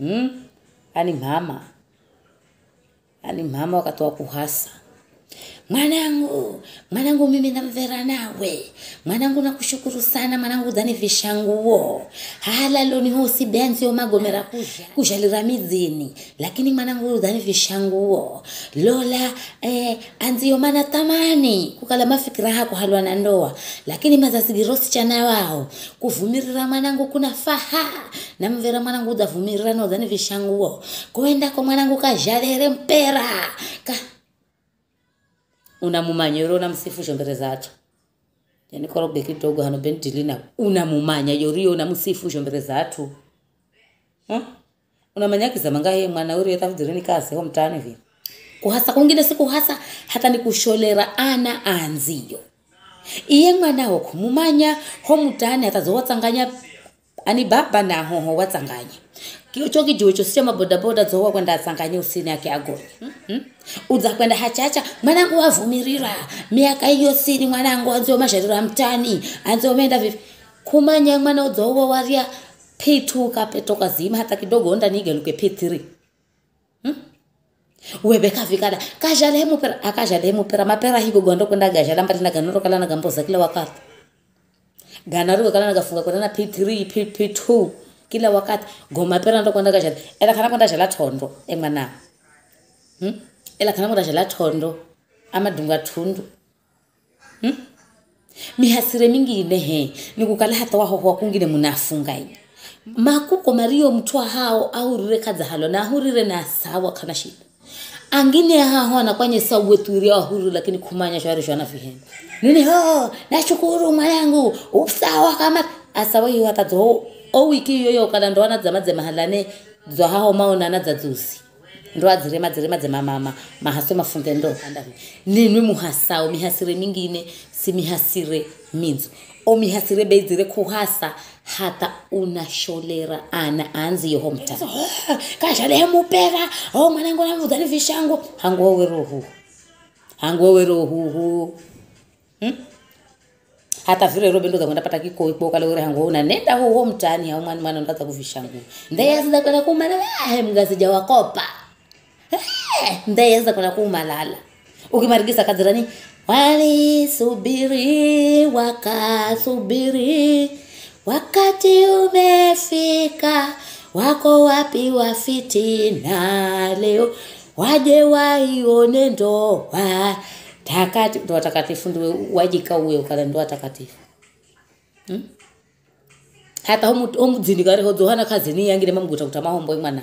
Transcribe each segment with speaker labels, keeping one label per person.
Speaker 1: mm? Ani mama ani mama wakati wa kuhasa mwanangu mwanangu mimi namvera nawe mwanangu nakushukuru sana mwanangu dhani vishanguo benzi o magomera kusha kushalira mizini lakini mwanangu dhani vishanguo lola eh, anzio mana tamani kukala mafikira hako halwa na ndoa lakini mazazigirosi chana wao kuvumirira mwanangu kuna faha namvera mwanangu dhavumirira nodhani vishanguo kwa mwanangu kajalere mpera unamumanya yori unamusifusha shombere zatsva yani kora kubeka idogo hano bendili unamumanya yoriyo unamusifusha mbere zathu huh? unamanyakiza mangaye mwana uriyo ni kase ho mtani vile kuhasa kungine sikuhasa hata nikusholera ana anziyo iye mwana wokhumumanya ho mtani hatazowatsanganya ani baba nahoho watsanganya kicho kijocho sicha mabodaboda dzowa hmm, hmm? kwenda atsanganya usini ake agonya udza kwenda hachacha mwanangu wavhumirira miyaka iyo sini mwanangu anziwo mazhariro amutani anziwo maenda vivi kumanya mwana udzowa waria p2 kapetoka zima hata kidogo ndanigeluke p3 webekavikada kazhalemupera akazhalemupera mapera hikogwandokwendagazhalambatindaganorokalanagambozakile wakata gana rimwe kana ndakafunga kuna na p3 p2 kila wakati goma pera ndakwanda kajala ela kana kwanda jala thondo emwana hm ela kana kwanda jala thondo amadunga thundu hm mihasire mingi ine he nikukala hata waho kwa kungine munafunga ini makuko mario mtwa hao au rire kadza halo na hurire na sawa kana shida angine hahona kwanye sawethuria huru lakini khumanya shwarisho anafihemba nini ho nashukuru mwanangu usawa kama asawaiwatadzoho owiki iyoyo kana ndowana dzama dzemahalane dzohaho maonana dzadzusi ndo adzirema dzirema dzemamama mahaso mafunde ndo ninwe muhasawo mihasire mingine si mihasire minzo o omihasire beidzire kuhasa hata unasholera ana anzi yoho mtana oh, kashalehe mupera o oh, mwanangu namvudzani vishango hangu wewerohuhu hangu wewerohuhu hmm? hata vile robe ndo zakwenda pata kiko ipo kale ure hangu una nenda huho mtani au mwani mwana ndaza kuvishangu ndaye kwenda kumana he mgazija wakopa ndayeweza kuna kuwa umalala ukimarigiza walisubiri wakasubiri wakati umefika wako wapi wa fitina leo waje waione ndoa takati ndoa takatifu ndio wajika uwe ukala ndoa takatifu hmm? hata homudzini kari hodzohana kazini yangire mamguta kuta mahombo imwana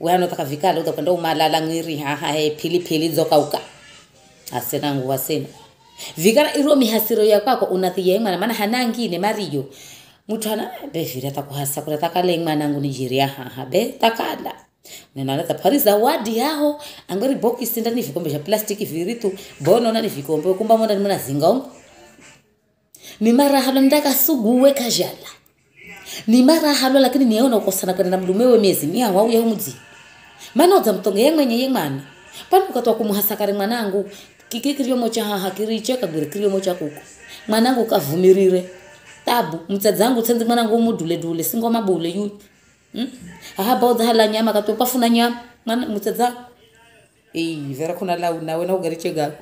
Speaker 1: uyani utakavhikala utakwenda umalala ngiri mwiri hahahe philiphili dzokauka asina nguwa sena vhikana iro mihasiro yakwako unathiya imwana mana hanangine mariyo muthwana be vhira takuhasa kura takala imwanangu nijeria haha be takala nenana taphari zawadi yaho angori bokisi ndani vikombe zha plastiki viritu bonona ni vikombe kumba mona ni mona zingongo nimarahalo ndakasuguwe kazhala nimarahalo lakini niyaona ukosana kwenda na mlumewe miezi miyahu auyahu mudzii manodza mutonge yemwenye yemwana panokatwa kumuhasakare mwana angu kiki kiriyomo chahaha kiri chekagwiri kiriyomo chakuko mwana angu kavhumirire tabu mutsadzi angu tsenzi mwana angu mudhuledhule singomabule yu hmm? hahabaodzahala nyama katopafuna nyama mwana mutsadzi angu verakhona launa wena ugari chegako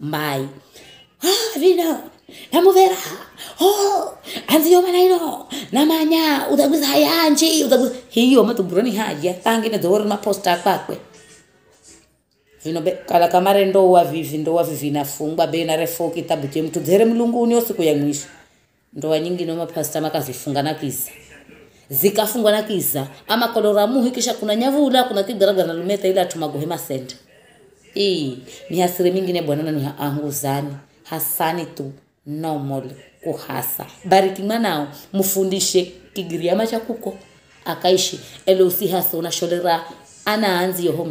Speaker 1: mbai rina ah, namuvera anziyomanaino oh, namanya udaguza hayanji udaguza hiyo matumburoni haja tangi na tangine dhori maposta kwakwe vino kala kamare ndo wa vivi ndo wa vivi nafungwa na refo kitabu che mtu dhere mlungu unyo siku ya mwisho ndo wa nyingi noma pasta makazifunga na kisa zikafungwa na kisa ama kolora muhi kisha kuna nyavula kuna kigaraga nalumeta ile atumagohe masenda ii ni hasiri mingi mingine bwanana ni anguzani hasani tu nomole kuhasa barikimwanao mufundishe kigiriama machakuko akaishi ele unasholera unashorera anaanzi yoho